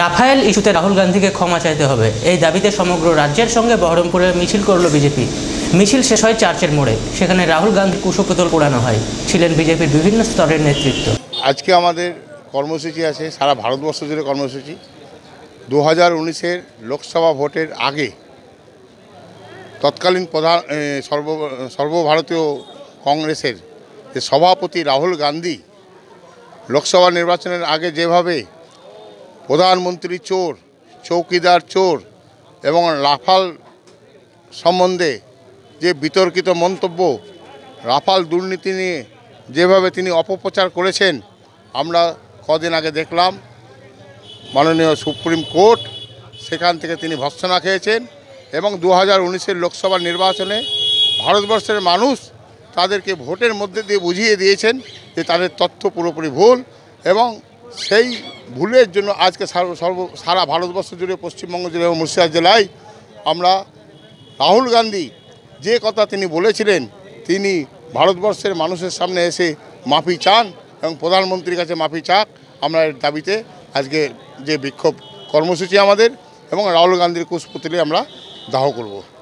Rafael ইস্যুতে রাহুল গান্ধীকে ক্ষমা চাইতে হবে এই দাবিতে সমগ্র রাজ্যের সঙ্গে বহরমপুরে মিছিল করল বিজেপি মিছিল শেষ হয় চার্চের মোড়ে সেখানে রাহুল গান্ধী কুশপুতল পোড়ানো হয় ছিলেন বিজেপির বিভিন্ন স্তরের নেতৃত্ব আজকে আমাদের কর্মসূচি আছে সারা ভারতবর্ষ জুড়ে কর্মসূচি দু হাজার উনিশের লোকসভা ভোটের আগে তৎকালীন প্রধান সর্ব সর্বভারতীয় কংগ্রেসের যে সভাপতি রাহুল গান্ধী লোকসভা নির্বাচনের আগে যেভাবে প্রধানমন্ত্রী চোর চৌকিদার চোর এবং রাফাল সম্বন্ধে যে বিতর্কিত মন্তব্য রাফাল দুর্নীতি নিয়ে যেভাবে তিনি অপপ্রচার করেছেন আমরা কদিন আগে দেখলাম মাননীয় সুপ্রিম কোর্ট সেখান থেকে তিনি ভৎসনা খেয়েছেন এবং দু হাজার লোকসভা নির্বাচনে ভারতবর্ষের মানুষ তাদেরকে ভোটের মধ্যে দিয়ে বুঝিয়ে দিয়েছেন যে তাদের তথ্য পুরোপুরি ভুল এবং সেই ভুলের জন্য আজকে সর্ব সারা ভারতবর্ষ জুড়ে পশ্চিমবঙ্গ জুড়ে এবং মুর্শিদাবাদ জেলায় আমরা রাহুল গান্ধী যে কথা তিনি বলেছিলেন তিনি ভারতবর্ষের মানুষের সামনে এসে মাফি চান এবং প্রধানমন্ত্রীর কাছে মাফি চাক আমরা এর দাবিতে আজকে যে বিক্ষোভ কর্মসূচি আমাদের এবং রাহুল গান্ধীর কুশপুতলে আমরা দাহ করব